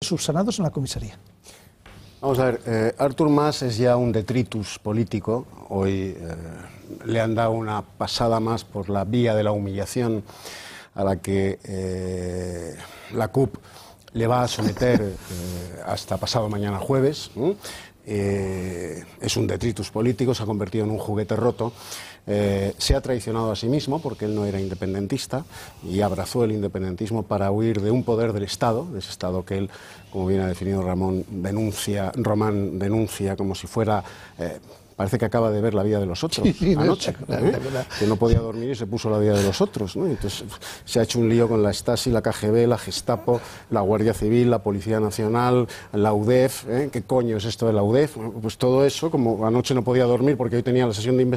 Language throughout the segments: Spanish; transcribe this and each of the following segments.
subsanados en la comisaría. Vamos a ver, eh, Artur Mas es ya un detritus político. Hoy eh, le han dado una pasada más por la vía de la humillación a la que eh, la CUP le va a someter hasta pasado mañana jueves. Eh, es un detritus político, se ha convertido en un juguete roto, eh, se ha traicionado a sí mismo porque él no era independentista y abrazó el independentismo para huir de un poder del Estado, de ese Estado que él, como bien ha definido Ramón, denuncia, Román denuncia como si fuera... Eh, parece que acaba de ver la vida de los otros anoche, ¿eh? que no podía dormir y se puso la vida de los otros, ¿no? Entonces se ha hecho un lío con la Stasi, la KGB, la Gestapo, la Guardia Civil, la Policía Nacional, la UDEF, ¿eh? ¿qué coño es esto de la UDEF? Pues todo eso, como anoche no podía dormir porque hoy tenía la sesión de investigación,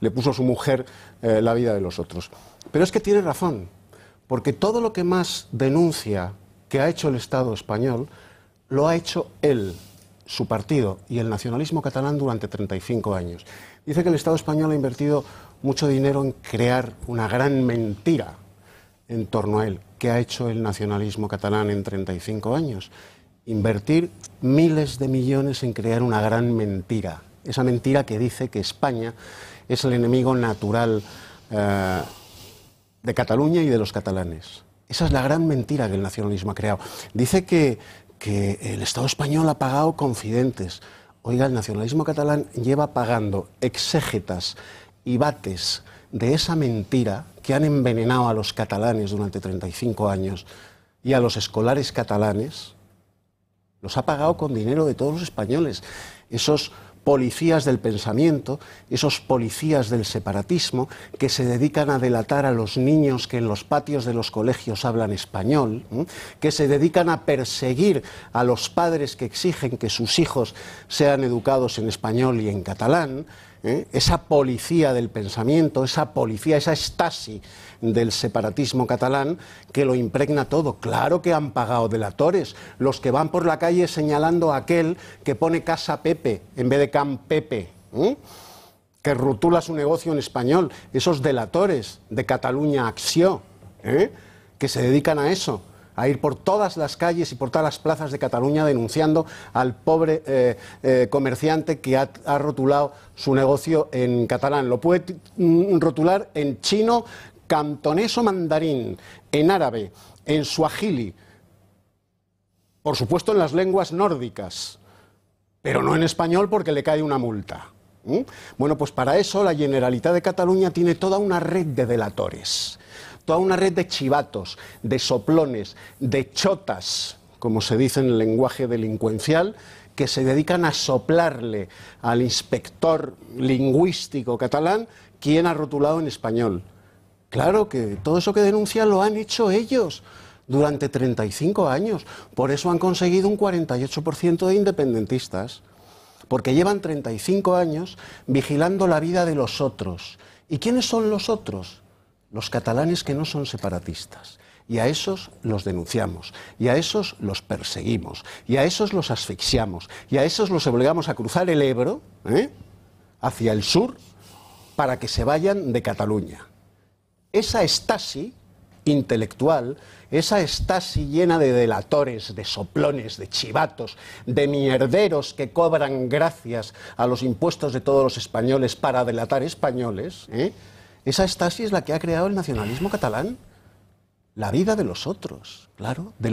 le puso a su mujer eh, la vida de los otros. Pero es que tiene razón, porque todo lo que más denuncia que ha hecho el Estado español lo ha hecho él su partido y el nacionalismo catalán durante 35 años. Dice que el Estado español ha invertido mucho dinero en crear una gran mentira en torno a él, que ha hecho el nacionalismo catalán en 35 años. Invertir miles de millones en crear una gran mentira. Esa mentira que dice que España es el enemigo natural eh, de Cataluña y de los catalanes. Esa es la gran mentira que el nacionalismo ha creado. Dice que, que el Estado español ha pagado confidentes. Oiga, el nacionalismo catalán lleva pagando exégetas y bates de esa mentira que han envenenado a los catalanes durante 35 años y a los escolares catalanes, los ha pagado con dinero de todos los españoles. Esos policías del pensamiento, esos policías del separatismo que se dedican a delatar a los niños que en los patios de los colegios hablan español, que se dedican a perseguir a los padres que exigen que sus hijos sean educados en español y en catalán, ¿eh? esa policía del pensamiento, esa policía, esa estasi del separatismo catalán que lo impregna todo. Claro que han pagado delatores, los que van por la calle señalando a aquel que pone Casa Pepe en vez de Can Pepe. ¿eh? que rutula su negocio en español, esos delatores de Cataluña Acción, ¿eh? que se dedican a eso a ir por todas las calles y por todas las plazas de Cataluña denunciando al pobre eh, eh, comerciante que ha, rotulado su negocio en catalán. Lo puede mm, rotular en chino, cantonés o mandarín, en árabe, en suajili, por supuesto en las lenguas nórdicas, pero no en español porque le cae una multa. Bueno, pues para eso la Generalitat de Cataluña tiene toda una red de delatores toda una red de chivatos, de soplones, de chotas, como se dice en el lenguaje delincuencial, que se dedican a soplarle al inspector lingüístico catalán quien ha rotulado en español. Claro que todo eso que denuncian lo han hecho ellos durante 35 años. Por eso han conseguido un 48% de independentistas, porque llevan 35 años vigilando la vida de los otros. ¿Y quiénes son los otros? los catalanes que no son separatistas. Y a esos los denunciamos, y a esos los perseguimos, y a esos los asfixiamos, y a esos los obligamos a cruzar el Ebro ¿eh? hacia el sur para que se vayan de Cataluña. Esa estasi intelectual, esa estasi llena de delatores, de soplones, de chivatos, de mierderos que cobran gracias a los impuestos de todos los españoles para delatar españoles, ¿eh? Esa estasis es la que ha creado el nacionalismo catalán. La vida de los otros, claro, de los